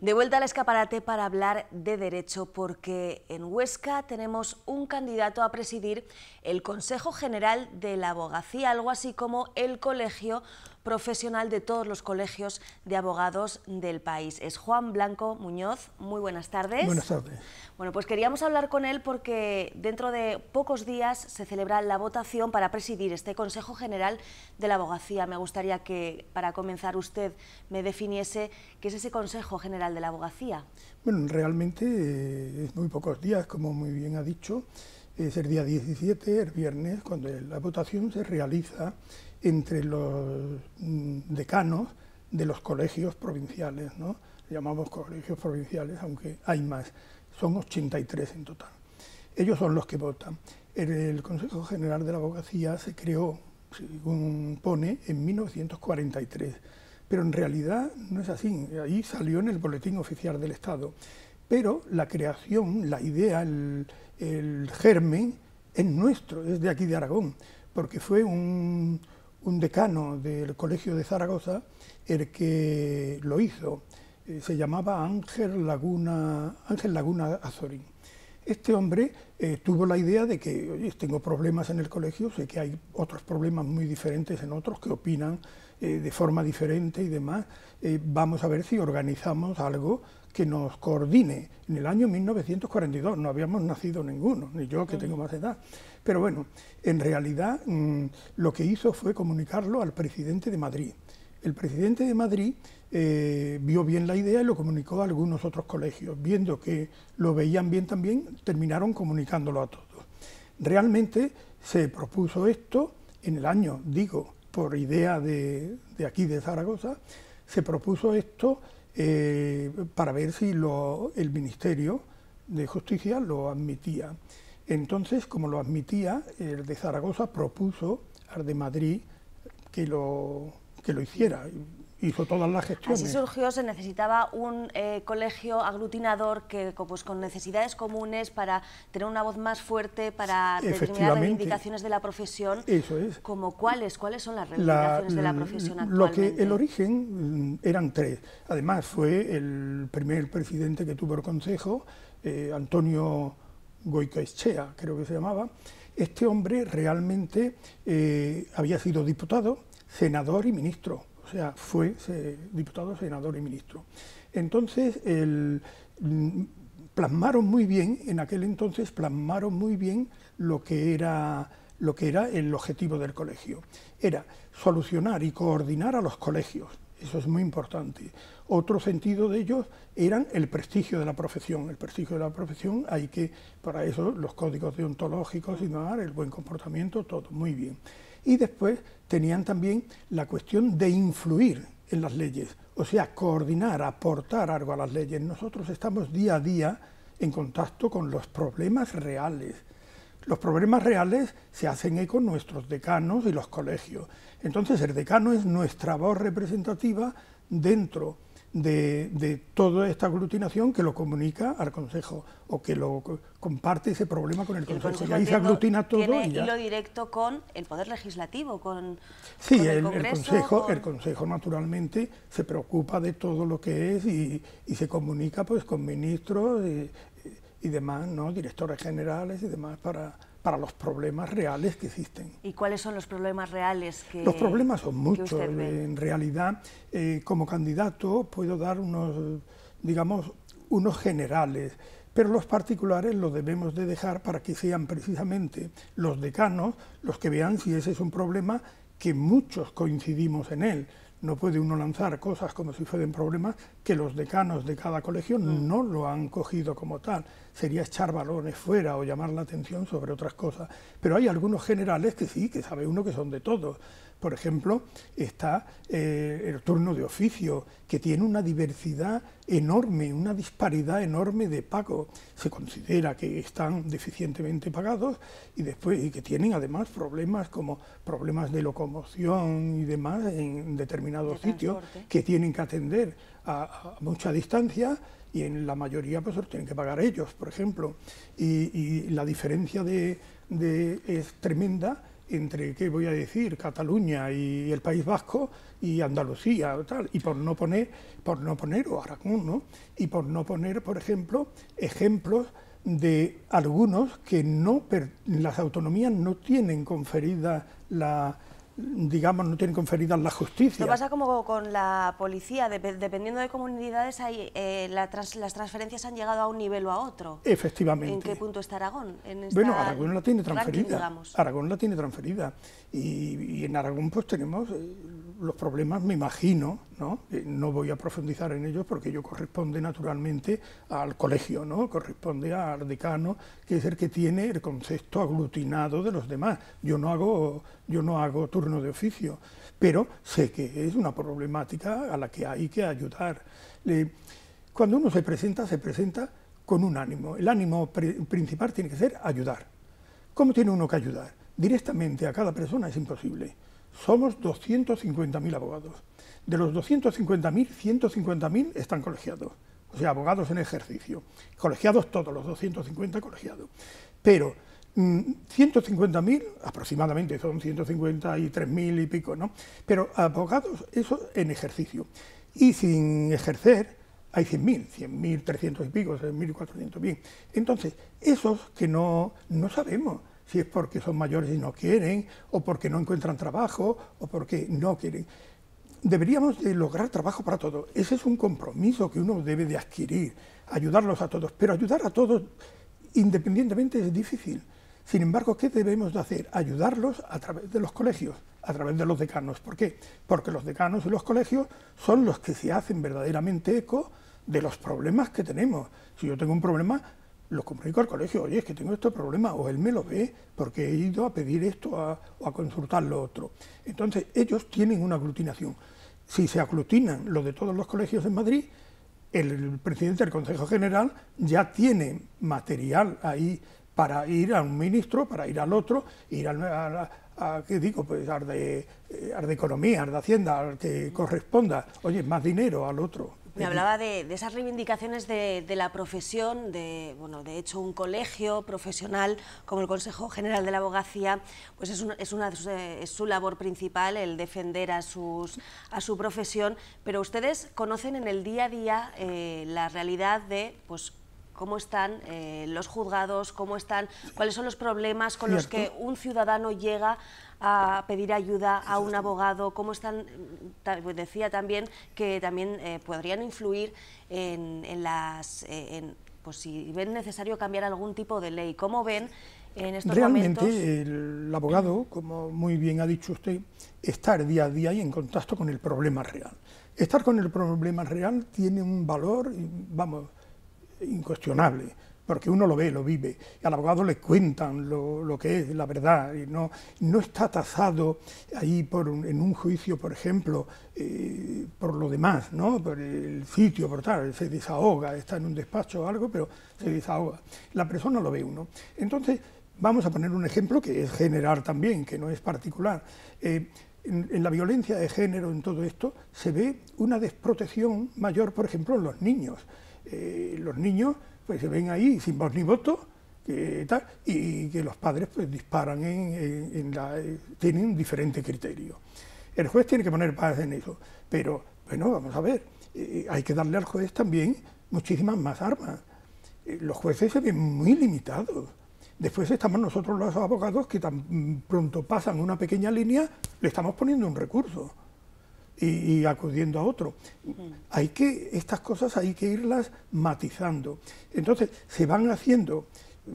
De vuelta al escaparate para hablar de derecho, porque en Huesca tenemos un candidato a presidir el Consejo General de la Abogacía, algo así como el Colegio profesional de todos los colegios de abogados del país. Es Juan Blanco Muñoz. Muy buenas tardes. Buenas tardes. Bueno, pues queríamos hablar con él porque dentro de pocos días se celebra la votación para presidir este Consejo General de la Abogacía. Me gustaría que, para comenzar, usted me definiese qué es ese Consejo General de la Abogacía. Bueno, realmente eh, es muy pocos días, como muy bien ha dicho. Es el día 17, el viernes, cuando la votación se realiza entre los mm, decanos de los colegios provinciales, ¿no? llamamos colegios provinciales, aunque hay más, son 83 en total. Ellos son los que votan. El, Consejo General de la Abogacía se creó, según pone, en 1943, pero en realidad no es así, ahí salió en el Boletín Oficial del Estado. Pero la creación, la idea, el germen es nuestro, es de aquí de Aragón, porque fue un, un decano del Colegio de Zaragoza el que lo hizo. Eh, se llamaba Ángel Laguna, Ángel Laguna Azorín. Este hombre eh, tuvo la idea de que, oye, tengo problemas en el colegio, sé que hay otros problemas muy diferentes en otros que opinan eh, de forma diferente y demás, eh, vamos a ver si organizamos algo que nos coordine. En el año 1942 no habíamos nacido ninguno, ni yo que tengo más edad. Pero bueno, en realidad mm, lo que hizo fue comunicarlo al presidente de Madrid el presidente de Madrid eh, vio bien la idea y lo comunicó a algunos otros colegios. Viendo que lo veían bien también, terminaron comunicándolo a todos. Realmente se propuso esto en el año, digo, por idea de, aquí de Zaragoza, se propuso esto eh, para ver si el Ministerio de Justicia lo admitía. Entonces, como lo admitía, el de Zaragoza propuso al de Madrid que lo que lo hiciera. Hizo todas las gestiones. Así surgió, se necesitaba un eh, colegio aglutinador que, pues, con necesidades comunes para tener una voz más fuerte, para determinar reivindicaciones de la profesión. Eso es. ¿Como cuáles? ¿Cuáles son las reivindicaciones de la mm, profesión actual. Lo que el origen mm, eran tres. Además, fue el primer presidente que tuvo el Consejo, eh, Antonio Goicoechea, creo que se llamaba, este hombre realmente eh, había sido diputado, senador y ministro, o sea, fue diputado, senador y ministro. Entonces, mm, plasmaron muy bien, en aquel entonces plasmaron muy bien lo que era lo que era el objetivo del colegio. Era solucionar y coordinar a los colegios, eso es muy importante. Otro sentido de ellos eran el prestigio de la profesión. El prestigio de la profesión hay que, para eso, los códigos deontológicos y el buen comportamiento, todo muy bien. Y después tenían también la cuestión de influir en las leyes, o sea, coordinar, aportar algo a las leyes. Nosotros estamos día a día en contacto con los problemas reales. Los problemas reales se hacen eco nuestros decanos y los colegios. Entonces el decano es nuestra voz representativa dentro de, toda esta aglutinación que lo comunica al Consejo o que lo comparte ese problema con el Consejo. Y ahí se aglutina todo. y hilo directo con el Poder Legislativo, con, sí, el, Consejo, el Consejo naturalmente se preocupa de todo lo que es y, se comunica pues con ministros y, y demás, ¿no? directores generales y demás para para los problemas reales que existen. ¿Y cuáles son los problemas reales Los problemas son muchos. En realidad, eh, como candidato puedo dar unos, digamos, unos generales, pero los particulares los debemos de dejar para que sean precisamente los decanos los que vean si ese es un problema que muchos coincidimos en él no puede uno lanzar cosas como si fueran problemas que los decanos de cada colegio mm. no lo han cogido como tal. Sería echar balones fuera o llamar la atención sobre otras cosas. Pero hay algunos generales que sí, que sabe uno que son de todos. Por ejemplo, está eh, el turno de oficio, que tiene una diversidad enorme, una disparidad enorme de pago. Se considera que están deficientemente pagados y después que tienen además problemas como problemas de locomoción y demás en determinados sitios que tienen que atender a, mucha distancia y en la mayoría pues tienen que pagar ellos, por ejemplo. Y, la diferencia de, es tremenda entre, ¿qué voy a decir?, Cataluña y el País Vasco y Andalucía, tal, y por no poner, por no poner, o Aragón, ¿no? Y por no poner, por ejemplo, ejemplos de algunos que no, las autonomías no tienen conferida la, digamos, no tienen conferidas la justicia. Lo pasa como con la policía, dependiendo de comunidades, hay, eh, las transferencias han llegado a un nivel o a otro. Efectivamente. ¿En qué punto está Aragón? bueno, Aragón la tiene transferida. Aragón la tiene transferida. Y, y, en Aragón pues tenemos eh, los problemas, me imagino, eh, ¿no? voy a profundizar en ellos porque ello corresponde naturalmente al colegio, ¿no? corresponde al decano, que es el que tiene el concepto aglutinado de los demás. Yo no hago, yo no hago turno de oficio, pero sé que es una problemática a la que hay que ayudar. Cuando uno se presenta, se presenta con un ánimo. El ánimo principal tiene que ser ayudar. ¿Cómo tiene uno que ayudar? Directamente a cada persona es imposible somos 250.000 abogados. De los 250.000, 150.000 están colegiados, o sea, abogados en ejercicio. Colegiados todos, los 250 colegiados. Pero 150.000, mm, aproximadamente son 153.000 y pico, ¿no? Pero abogados, eso en ejercicio. Y sin ejercer, hay 100.000, 100.000, 300 y pico, 1.400.000. Entonces, esos que no sabemos, si es porque son mayores y no quieren, o porque no encuentran trabajo, o porque no quieren. Deberíamos de lograr trabajo para todos. Ese es un compromiso que uno debe de adquirir, ayudarlos a todos. Pero ayudar a todos independientemente es difícil. Sin embargo, ¿qué debemos de hacer? Ayudarlos a través de los colegios, a través de los decanos. ¿Por qué? Porque los decanos y los colegios son los que se hacen verdaderamente eco de los problemas que tenemos. Si yo tengo un problema, los comunico al colegio, oye, es que tengo este problemas, o él me lo ve, porque he ido a pedir esto o a consultar lo otro. Entonces, ellos tienen una aglutinación. Si se aglutinan los de todos los colegios en Madrid, el, presidente del Consejo General ya tiene material ahí para ir a un ministro, para ir al otro, ir a, ¿qué digo? Pues de, eh, al de Economía, al de Hacienda, al que corresponda, oye, más dinero al otro. Me hablaba de, de esas reivindicaciones de, de, la profesión, de, bueno, de hecho un colegio profesional como el Consejo General de la Abogacía, pues es, es una, eh, es su labor principal el defender a, sus, a su profesión, pero ustedes conocen en el día a día eh, la realidad de pues, cómo están eh, los juzgados, cómo están, cuáles son los problemas con los que un ciudadano llega a pedir ayuda a un abogado? ¿Cómo están? Pues decía también que también eh, podrían influir en, las... Eh, pues si ven necesario cambiar algún tipo de ley. ¿Cómo ven en estos Realmente, el abogado, como muy bien ha dicho usted, estar día a día y en contacto con el problema real. Estar con el problema real tiene un valor, vamos, incuestionable porque uno lo ve, lo vive, y al abogado le cuentan lo, que es la verdad, y no, no está tasado ahí en un juicio, por ejemplo, eh, por lo demás, ¿no? por el sitio, por tal, se desahoga, está en un despacho o algo, pero se desahoga. La persona lo ve uno. Entonces, vamos a poner un ejemplo que es general también, que no es particular. Eh, en, la violencia de género, en todo esto, se ve una desprotección mayor, por ejemplo, en los niños. Eh, los niños pues se ven ahí sin voz ni voto, y que los padres pues disparan en, la, eh, tienen un diferente criterio. El juez tiene que poner paz en eso, pero bueno, vamos a ver, eh, hay que darle al juez también muchísimas más armas. Eh, los jueces se ven muy limitados. Después estamos nosotros los abogados que tan pronto pasan una pequeña línea, le estamos poniendo un recurso y, acudiendo a otro. Mm. Hay que, estas cosas hay que irlas matizando. Entonces, se van haciendo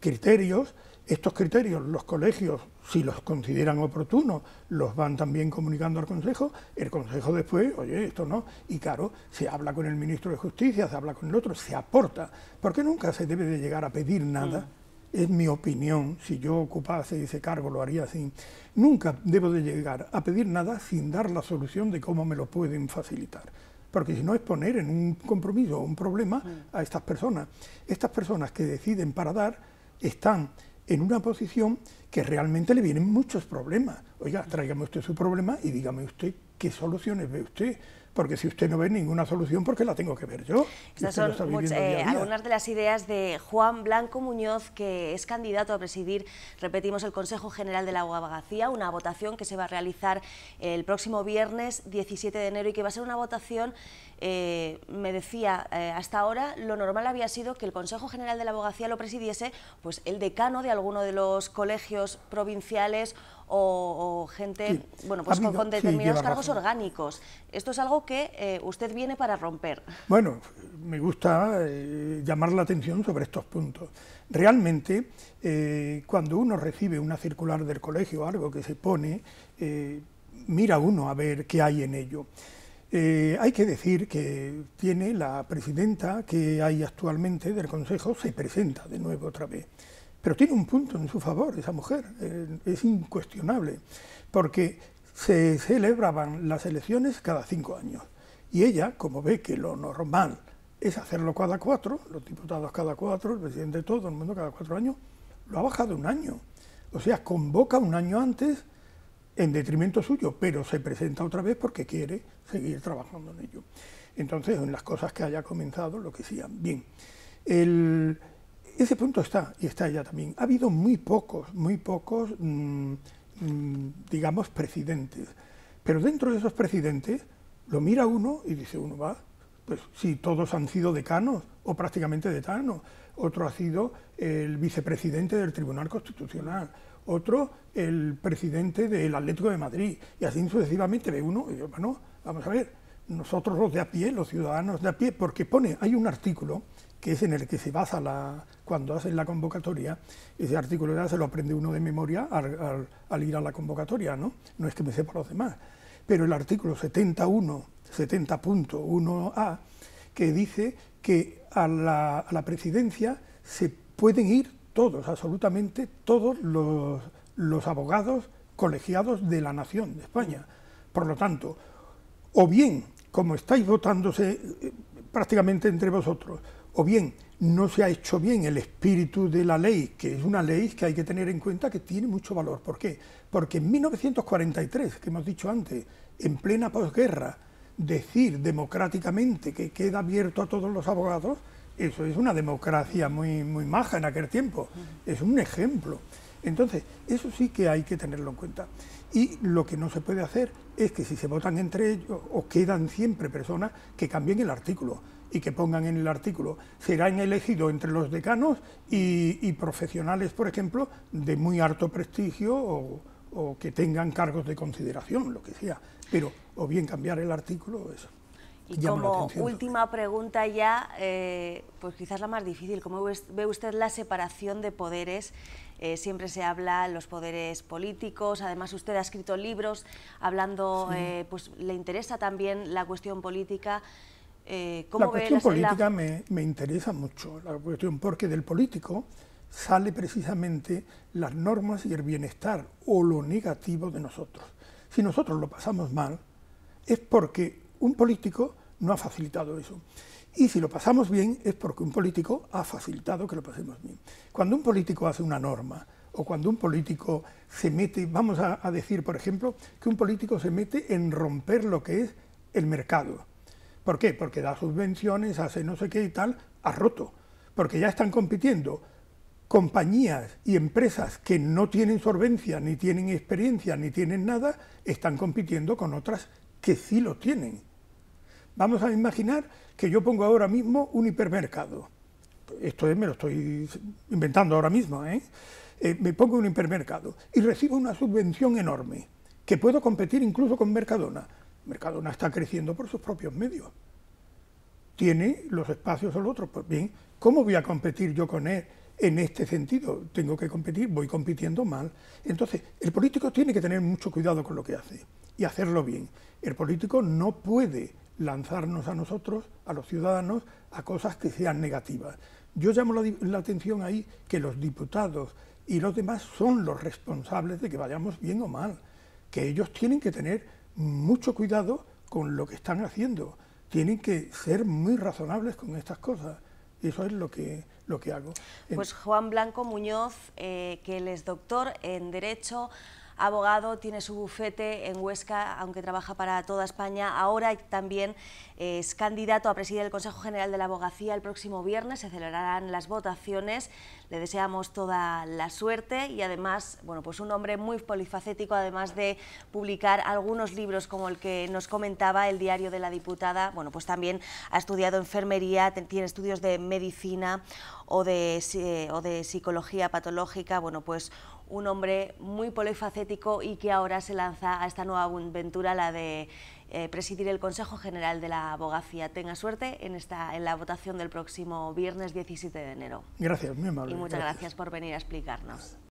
criterios, estos criterios los colegios, si los consideran oportunos, los van también comunicando al Consejo, el Consejo después, oye, esto no, y claro, se habla con el Ministro de Justicia, se habla con el otro, se aporta, porque nunca se debe de llegar a pedir nada. Mm es mi opinión, si yo ocupase ese cargo lo haría así, nunca debo de llegar a pedir nada sin dar la solución de cómo me lo pueden facilitar. Porque si no es poner en un compromiso o un problema a estas personas. Estas personas que deciden para dar están en una posición que realmente le vienen muchos problemas. Oiga, tráigame usted su problema y dígame usted qué soluciones ve usted porque si usted no ve ninguna solución, ¿por qué la tengo que ver yo? Estas son eh, algunas de las ideas de Juan Blanco Muñoz, que es candidato a presidir, repetimos, el Consejo General de la Abogacía, una votación que se va a realizar el próximo viernes 17 de enero y que va a ser una votación, eh, me decía, eh, hasta ahora lo normal había sido que el Consejo General de la Abogacía lo presidiese pues, el decano de alguno de los colegios provinciales o, gente bueno, pues con, determinados cargos orgánicos. Esto es algo que eh, usted viene para romper. Bueno, me gusta eh, llamar la atención sobre estos puntos. Realmente, eh, cuando uno recibe una circular del colegio o algo que se pone, mira uno a ver qué hay en ello. hay que decir que tiene la presidenta que hay actualmente del Consejo, se presenta de nuevo otra vez. Pero tiene un punto en su favor esa mujer, eh, es incuestionable, porque se celebraban las elecciones cada cinco años. Y ella, como ve que lo normal es hacerlo cada cuatro, los diputados cada cuatro, el presidente de todo el mundo cada cuatro años, lo ha bajado un año. O sea, convoca un año antes en detrimento suyo, pero se presenta otra vez porque quiere seguir trabajando en ello. Entonces, en las cosas que haya comenzado, lo que sigan. Bien, el, ese punto está, y está ella también. Ha habido muy pocos, muy pocos, mm, mm, digamos, presidentes. Pero dentro de esos presidentes, lo mira uno y dice uno, va, pues si todos han sido decanos, o prácticamente decanos. Otro ha sido el vicepresidente del Tribunal Constitucional, otro el presidente del Atlético de Madrid, y así sucesivamente ve uno y dice, bueno, vamos a ver, nosotros los de a pie, los ciudadanos de a pie, porque pone, hay un artículo que es en el que se basa la, cuando hacen la convocatoria, ese artículo ya se lo aprende uno de memoria al, ir a la convocatoria, ¿no? No es que me sepa los demás, pero el artículo 71, 70.1a, que dice que a la, presidencia se pueden ir todos, absolutamente todos los, los abogados colegiados de la nación de España. Por lo tanto, o bien como estáis votándose eh, prácticamente entre vosotros, o bien no se ha hecho bien el espíritu de la ley, que es una ley que hay que tener en cuenta que tiene mucho valor. ¿Por qué? Porque en 1943, que hemos dicho antes, en plena posguerra, decir democráticamente que queda abierto a todos los abogados, eso es una democracia muy, muy maja en aquel tiempo, es un ejemplo. Entonces, eso sí que hay que tenerlo en cuenta. Y lo que no se puede hacer es que si se votan entre ellos, o quedan siempre personas que cambien el artículo y que pongan en el artículo, serán elegidos entre los decanos y, profesionales, por ejemplo, de muy alto prestigio o, que tengan cargos de consideración, lo que sea. Pero, o bien cambiar el artículo, eso. Y como última pregunta ya, eh, pues quizás la más difícil, ¿cómo ve usted la separación de poderes eh, siempre se habla los poderes políticos, además usted ha escrito libros hablando, eh, pues le interesa también la cuestión política. Eh, la cuestión política Me, me interesa mucho, la cuestión porque del político sale precisamente las normas y el bienestar o lo negativo de nosotros. Si nosotros lo pasamos mal, es porque un político no ha facilitado eso. Y si lo pasamos bien es porque un político ha facilitado que lo pasemos bien. Cuando un político hace una norma o cuando un político se mete, vamos a, decir, por ejemplo, que un político se mete en romper lo que es el mercado. ¿Por qué? Porque da subvenciones, hace no sé qué y tal, ha roto. Porque ya están compitiendo compañías y empresas que no tienen solvencia, ni tienen experiencia, ni tienen nada, están compitiendo con otras que sí lo tienen. Vamos a imaginar que yo pongo ahora mismo un hipermercado. Esto me lo estoy inventando ahora mismo, ¿eh? Eh, me pongo un hipermercado y recibo una subvención enorme, que puedo competir incluso con Mercadona. Mercadona está creciendo por sus propios medios. Tiene los espacios los otros. Pues bien, ¿cómo voy a competir yo con él en este sentido? Tengo que competir, voy compitiendo mal. Entonces, el político tiene que tener mucho cuidado con lo que hace y hacerlo bien. El político no puede lanzarnos a nosotros, a los ciudadanos, a cosas que sean negativas. Yo llamo la, atención ahí que los diputados y los demás son los responsables de que vayamos bien o mal, que ellos tienen que tener mucho cuidado con lo que están haciendo, tienen que ser muy razonables con estas cosas. Y eso es lo que, lo que hago. Pues Juan Blanco Muñoz, eh, que él es doctor en Derecho, abogado, tiene su bufete en Huesca, aunque trabaja para toda España. Ahora también es candidato a presidir el Consejo General de la Abogacía. El próximo viernes se celebrarán las votaciones. Le deseamos toda la suerte y además, bueno, pues un hombre muy polifacético, además de publicar algunos libros como el que nos comentaba el diario de la diputada, bueno, pues también ha estudiado enfermería, tiene estudios de medicina o de, o de psicología patológica, bueno, pues un hombre muy polifacético y que ahora se lanza a esta nueva aventura, la de eh, presidir el Consejo General de la Abogacía. Tenga suerte en, esta, en la votación del próximo viernes 17 de enero. Gracias, muy amable. Y muchas gracias por venir a explicarnos.